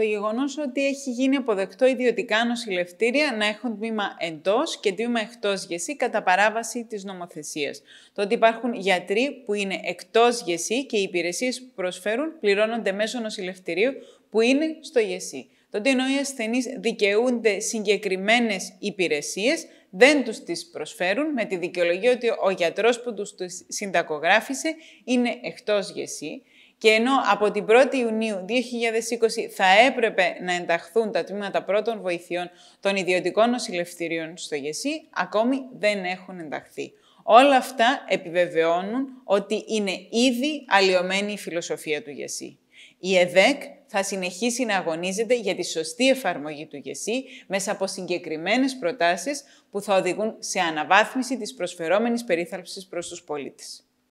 το γεγονός ότι έχει γίνει αποδεκτό ιδιωτικά νοσηλευτήρια να έχουν τμήμα εντός και τμήμα εκτός γεσί κατά παράβαση της νομοθεσίας. Το ότι υπάρχουν γιατροί που είναι εκτός γεσί και οι υπηρεσίες που προσφέρουν πληρώνονται μέσω νοσηλευτηρίου που είναι στο γεσί. Το ότι ενώ οι ασθενείς δικαιούνται συγκεκριμένες υπηρεσίες, δεν τους τις προσφέρουν με τη δικαιολογία ότι ο γιατρός που τους συντακογράφησε είναι εκτός γεσί και ενώ από την 1η Ιουνίου 2020 θα έπρεπε να ενταχθούν τα τμήματα πρώτων βοηθειών των ιδιωτικών νοσηλευτηρίων στο ΓΕΣΥ, ακόμη δεν έχουν ενταχθεί. Όλα αυτά επιβεβαιώνουν ότι είναι ήδη αλλοιωμένη η φιλοσοφία του ΓΕΣΥ. Η ΕΔΕΚ θα συνεχίσει να αγωνίζεται για τη σωστή εφαρμογή του ΓΕΣΥ μέσα από συγκεκριμένες προτάσεις που θα οδηγούν σε αναβάθμιση της προσφερόμενης περίθαλψης προς τους πολίτες.